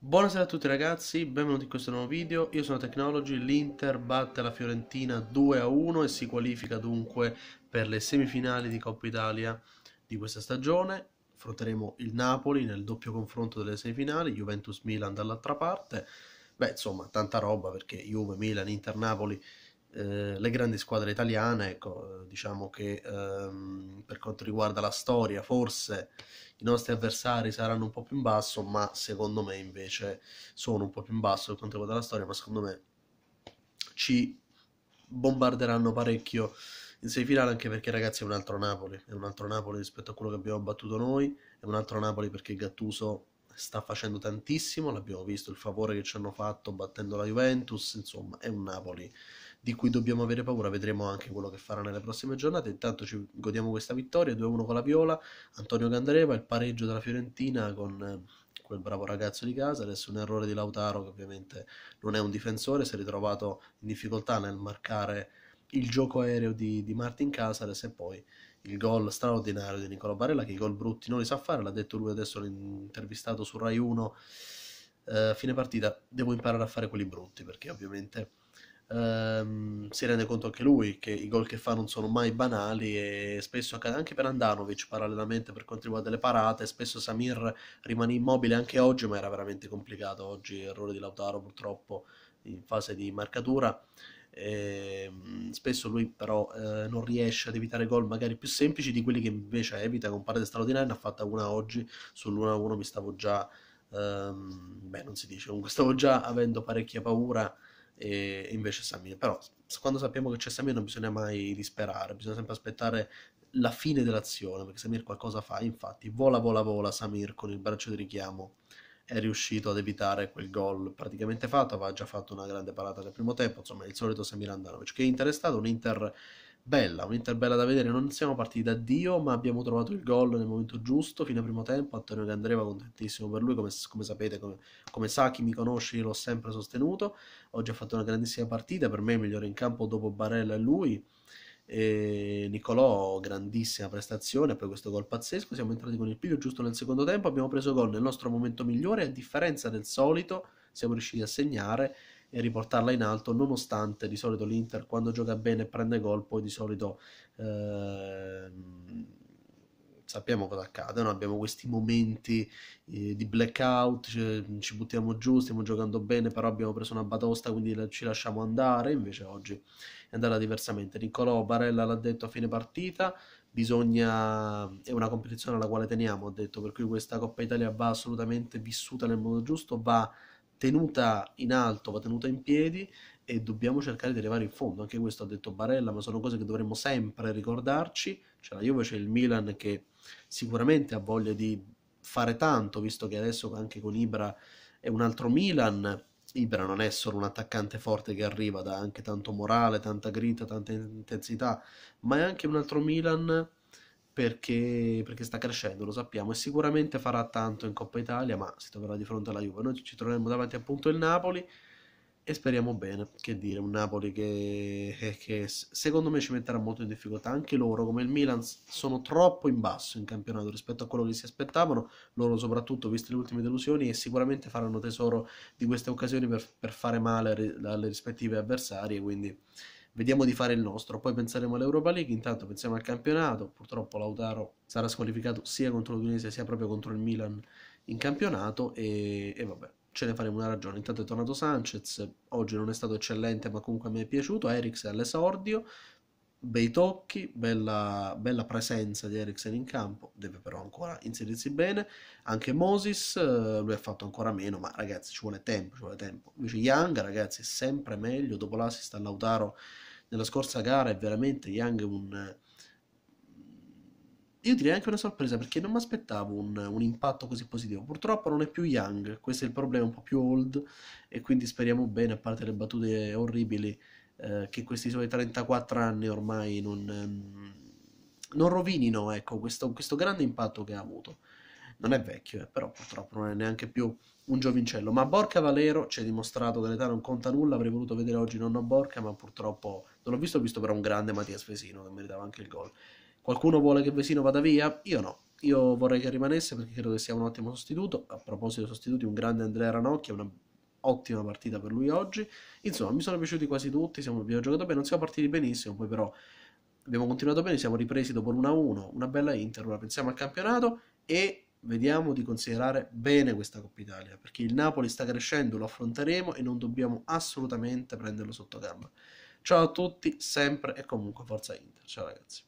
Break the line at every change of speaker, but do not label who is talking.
Buonasera a tutti ragazzi, benvenuti in questo nuovo video, io sono Technology, l'Inter batte la Fiorentina 2-1 e si qualifica dunque per le semifinali di Coppa Italia di questa stagione, affronteremo il Napoli nel doppio confronto delle semifinali, Juventus-Milan dall'altra parte, beh insomma tanta roba perché Juve, Milan, Inter, Napoli eh, le grandi squadre italiane, ecco, diciamo che ehm, per quanto riguarda la storia, forse i nostri avversari saranno un po' più in basso, ma secondo me invece sono un po' più in basso per quanto riguarda la storia, ma secondo me ci bombarderanno parecchio in semifinale anche perché ragazzi è un altro Napoli, è un altro Napoli rispetto a quello che abbiamo battuto noi, è un altro Napoli perché Gattuso sta facendo tantissimo, l'abbiamo visto il favore che ci hanno fatto battendo la Juventus, insomma è un Napoli di cui dobbiamo avere paura. Vedremo anche quello che farà nelle prossime giornate. Intanto ci godiamo questa vittoria 2-1 con la Viola, Antonio Candareva, il pareggio della Fiorentina con eh, quel bravo ragazzo di casa, adesso un errore di Lautaro che ovviamente non è un difensore, si è ritrovato in difficoltà nel marcare il gioco aereo di, di Martin Casares e poi il gol straordinario di Nicola Barella che i gol brutti non li sa fare, l'ha detto lui adesso l'intervistato su Rai 1 eh, fine partita, devo imparare a fare quelli brutti perché ovviamente ehm, si rende conto anche lui che i gol che fa non sono mai banali e spesso accade anche per Andanovic parallelamente per quanto riguarda le parate spesso Samir rimane immobile anche oggi ma era veramente complicato oggi errore di Lautaro purtroppo in fase di marcatura e, ehm, spesso lui però eh, non riesce ad evitare gol magari più semplici di quelli che invece evita con parate straordinarie ne ha fatta una oggi sull'1-1 mi stavo già ehm, beh non si dice comunque stavo già avendo parecchia paura e invece Samir. Però quando sappiamo che c'è Samir non bisogna mai disperare, bisogna sempre aspettare la fine dell'azione, perché Samir qualcosa fa, infatti vola vola vola Samir con il braccio di richiamo è riuscito ad evitare quel gol praticamente fatto, aveva già fatto una grande parata nel primo tempo, insomma il solito Samir Andanovic, che Inter è stato un Inter bella, un'Inter bella da vedere. Non siamo partiti da Dio, ma abbiamo trovato il gol nel momento giusto, fino al primo tempo. Antonio Candreva contentissimo per lui, come, come sapete, come, come, sa chi mi conosce, io l'ho sempre sostenuto. Oggi ha fatto una grandissima partita, per me il migliore in campo dopo Barella e lui. E Nicolò, grandissima prestazione, poi questo gol pazzesco. Siamo entrati con il piglio giusto nel secondo tempo, abbiamo preso gol nel nostro momento migliore, a differenza del solito, siamo riusciti a segnare e riportarla in alto, nonostante di solito l'Inter quando gioca bene e prende gol, poi di solito eh, sappiamo cosa accade, no? abbiamo questi momenti eh, di blackout, cioè, ci buttiamo giù, stiamo giocando bene, però abbiamo preso una batosta, quindi ci lasciamo andare, invece oggi è andata diversamente. Niccolò Barella l'ha detto a fine partita, bisogna è una competizione alla quale teniamo, ha detto, per cui questa Coppa Italia va assolutamente vissuta nel modo giusto, va tenuta in alto, va tenuta in piedi e dobbiamo cercare di arrivare in fondo. Anche questo ha detto Barella, ma sono cose che dovremmo sempre ricordarci. C'è la Juve, c'è il Milan che sicuramente ha voglia di fare tanto, visto che adesso anche con Ibra è un altro Milan. Ibra non è solo un attaccante forte che arriva, da anche tanto morale, tanta grinta, tanta intensità, ma è anche un altro Milan perché, perché, sta crescendo, lo sappiamo, e sicuramente farà tanto in Coppa Italia, ma si troverà di fronte alla Juve. Noi ci troveremo davanti appunto il Napoli e speriamo bene, che dire, un Napoli che, eh, che secondo me ci metterà molto in difficoltà, anche loro come il Milan sono troppo in basso in campionato rispetto a quello che si aspettavano, loro soprattutto viste le ultime delusioni e sicuramente faranno tesoro di queste occasioni per, per fare male alle rispettive avversarie, quindi vediamo di fare il nostro, poi penseremo all'Europa League, intanto pensiamo al campionato, purtroppo Lautaro sarà squalificato sia contro l'Udinese sia proprio contro il Milan in campionato e, e, vabbè, ce ne faremo una ragione. Intanto è tornato Sanchez, oggi non è stato eccellente ma comunque mi è piaciuto, Eriks è all'esordio, bei tocchi, bella, bella presenza di Eriksen in campo, deve però ancora inserirsi bene, anche Moses, eh, lui ha fatto ancora meno, ma ragazzi ci vuole tempo, ci vuole tempo. Invece Young, ragazzi, è sempre meglio, dopo l'assist a Lautaro nella scorsa gara è veramente Young un... Io direi anche una sorpresa perché non mi aspettavo un, un, impatto così positivo. Purtroppo non è più Young, questo è il problema, un po' più old e quindi speriamo bene, a parte le battute orribili, eh, che questi suoi 34 anni ormai non, ehm, non rovinino ecco, questo, questo grande impatto che ha avuto non è vecchio, eh, però purtroppo non è neanche più un giovincello. Ma Borca Valero ci ha dimostrato che l'età non conta nulla, avrei voluto vedere oggi nonno Borca, ma purtroppo non l'ho visto, ho visto però un grande Mattias Vesino che meritava anche il gol. Qualcuno vuole che Vesino vada via? Io no. Io vorrei che rimanesse perché credo che sia un ottimo sostituto. A proposito di sostituti, un grande Andrea Ranocchia, una ottima partita per lui oggi. Insomma, mi sono piaciuti quasi tutti, siamo, abbiamo giocato bene, non siamo partiti benissimo, poi però abbiamo continuato bene, siamo ripresi dopo l'1-1, una bella Inter, ora pensiamo al campionato e vediamo di considerare bene questa Coppa Italia perché il Napoli sta crescendo, lo affronteremo e non dobbiamo assolutamente prenderlo sotto gamba. Ciao a tutti, sempre e comunque Forza Inter. Ciao ragazzi.